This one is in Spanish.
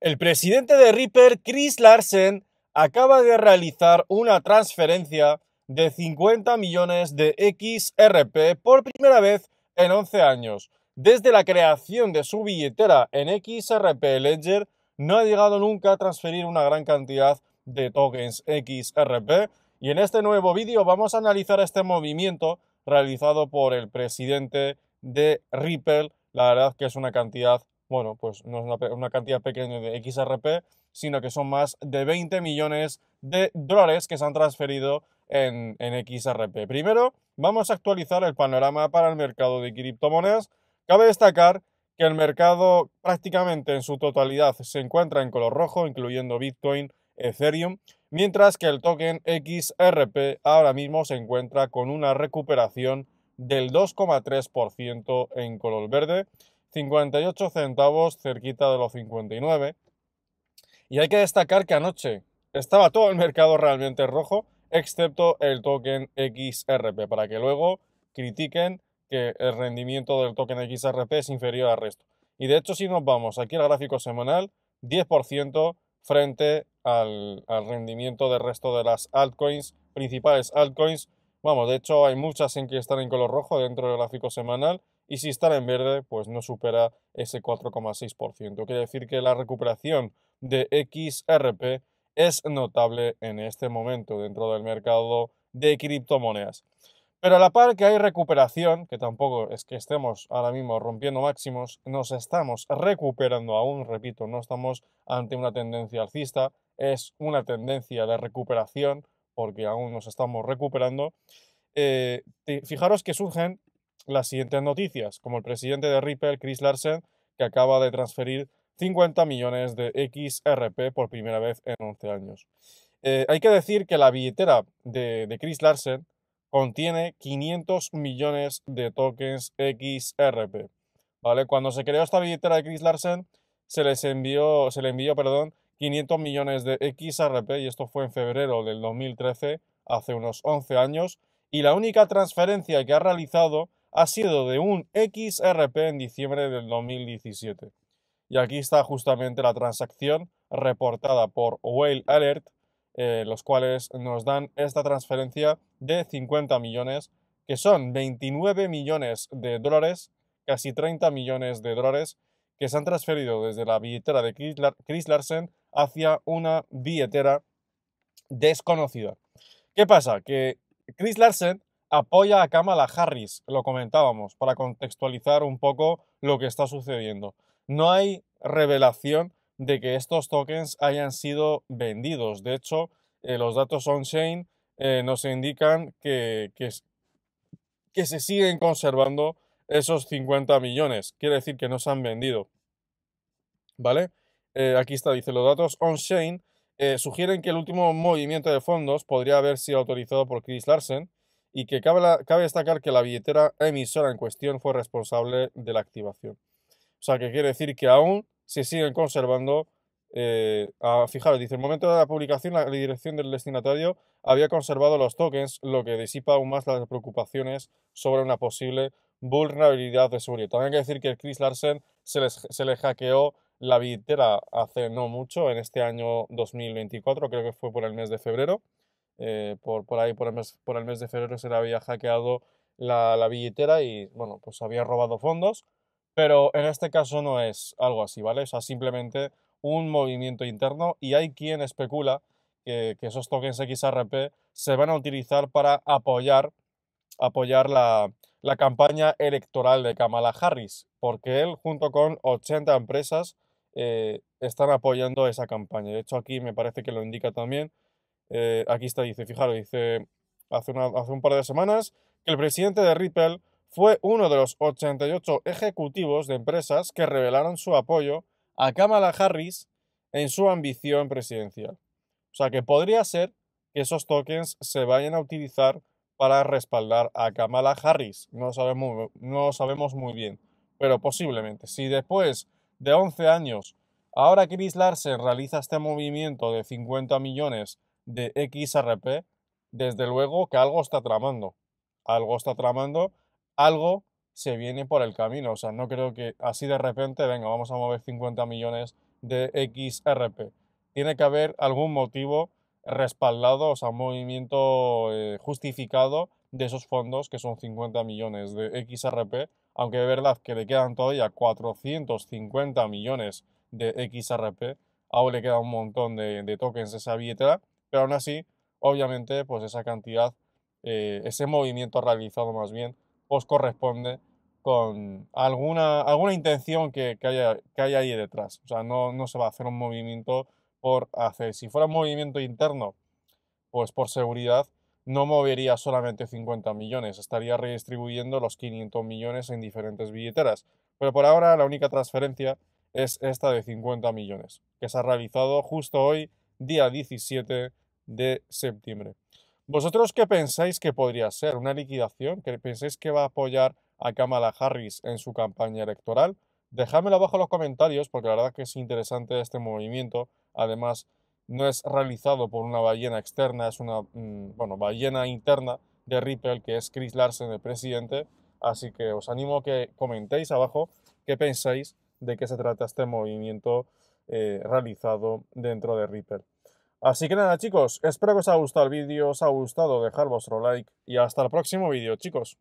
El presidente de Ripple, Chris Larsen, acaba de realizar una transferencia de 50 millones de XRP por primera vez en 11 años. Desde la creación de su billetera en XRP Ledger, no ha llegado nunca a transferir una gran cantidad de tokens XRP. Y en este nuevo vídeo vamos a analizar este movimiento realizado por el presidente de Ripple. La verdad que es una cantidad bueno, pues no es una, cantidad pequeña de XRP, sino que son más de 20 millones de dólares que se han transferido en, en XRP. Primero, vamos a actualizar el panorama para el mercado de criptomonedas. Cabe destacar que el mercado prácticamente en su totalidad se encuentra en color rojo, incluyendo Bitcoin, Ethereum, mientras que el token XRP ahora mismo se encuentra con una recuperación del 2,3% en color verde. 58 centavos, cerquita de los 59. Y hay que destacar que anoche estaba todo el mercado realmente rojo, excepto el token XRP, para que luego critiquen que el rendimiento del token XRP es inferior al resto. Y de hecho, si nos vamos aquí al gráfico semanal, 10% frente al, rendimiento del resto de las altcoins, principales altcoins. Vamos, de hecho hay muchas en que están en color rojo dentro del gráfico semanal y si están en verde, pues no supera ese 4,6%. Quiere decir que la recuperación de XRP es notable en este momento dentro del mercado de criptomonedas. Pero a la par que hay recuperación, que tampoco es que estemos ahora mismo rompiendo máximos, nos estamos recuperando aún, repito, no estamos ante una tendencia alcista, es una tendencia de recuperación, porque aún nos estamos recuperando. Eh, fijaros que surgen las siguientes noticias, como el presidente de Ripple, Chris Larsen, que acaba de transferir 50 millones de XRP por primera vez en 11 años. Eh, hay que decir que la billetera de, de, Chris Larsen contiene 500 millones de tokens XRP. ¿vale? Cuando se creó esta billetera de Chris Larsen, se, les envió, se le envió perdón, 500 millones de XRP y esto fue en febrero del 2013, hace unos 11 años. Y la única transferencia que ha realizado ha sido de un XRP en diciembre del 2017. Y aquí está justamente la transacción reportada por Whale Alert, eh, los cuales nos dan esta transferencia de 50 millones, que son 29 millones de dólares, casi 30 millones de dólares, que se han transferido desde la billetera de Chris Larsen hacia una billetera desconocida. ¿Qué pasa? Que Chris Larsen apoya a Kamala Harris, lo comentábamos, para contextualizar un poco lo que está sucediendo. No hay revelación de que estos tokens hayan sido vendidos. De hecho, eh, los datos on-chain eh, nos indican que, se siguen conservando esos 50 millones. Quiere decir que no se han vendido. ¿Vale? Eh, aquí está, dice, los datos on-chain sugieren que el último movimiento de fondos podría haber sido autorizado por Chris Larsen, y que cabe, cabe destacar que la billetera emisora en cuestión fue responsable de la activación. O sea, que quiere decir que aún se siguen conservando eh, fijaros, dice, en el momento de la publicación la dirección del destinatario había conservado los tokens, lo que disipa aún más las preocupaciones sobre una posible vulnerabilidad de seguridad. También hay que decir que Chris Larsen se, se le hackeó la billetera hace no mucho, en este año 2024, creo que fue por el mes de febrero. Eh, por, ahí, por el, mes, de febrero, se le había hackeado la, la, billetera y, bueno, pues había robado fondos. Pero en este caso no es algo así, ¿vale? O sea, simplemente un movimiento interno y hay quien especula que, esos tokens XRP se van a utilizar para apoyar, apoyar la, campaña electoral de Kamala Harris, porque él junto con 80 empresas eh, están apoyando esa campaña. De hecho, aquí me parece que lo indica también eh, aquí está, dice, fijaros, dice, hace, hace un par de semanas que el presidente de Ripple fue uno de los 88 ejecutivos de empresas que revelaron su apoyo a Kamala Harris en su ambición presidencial. O sea que podría ser que esos tokens se vayan a utilizar para respaldar a Kamala Harris. No, sabemos, no sabemos muy bien, pero posiblemente. Si después de 11 años, ahora Chris Larsen realiza este movimiento de 50 millones de XRP, desde luego que algo está tramando. Algo está tramando, algo se viene por el camino. O sea, no creo que así de repente, venga, vamos a mover 50 millones de XRP. Tiene que haber algún motivo respaldado, o sea, un movimiento eh, justificado de esos fondos que son 50 millones de XRP, aunque de verdad que le quedan todavía 450 millones de XRP, aún le queda un montón de, tokens esa billetera, pero aún así, obviamente, pues esa cantidad, eh, ese movimiento realizado más bien, os pues, corresponde con alguna, alguna intención que, que, haya, ahí detrás. O sea, no, no se va a hacer un movimiento por hacer. Si fuera un movimiento interno, pues por seguridad no movería solamente 50 millones, estaría redistribuyendo los 500 millones en diferentes billeteras. Pero por ahora la única transferencia es esta de 50 millones, que se ha realizado justo hoy día 17 de septiembre. ¿Vosotros qué pensáis que podría ser? ¿Una liquidación? ¿Que pensáis que va a apoyar a Kamala Harris en su campaña electoral? Dejádmelo abajo en los comentarios porque la verdad que es interesante este movimiento. Además, no es realizado por una ballena externa, es una mm, ballena interna de Ripple, que es Chris Larsen, el presidente. Así que os animo a que comentéis abajo qué pensáis de qué se trata este movimiento eh, realizado dentro de Ripple. Así que nada chicos, espero que os haya gustado el vídeo, os ha gustado dejar vuestro like y hasta el próximo vídeo chicos.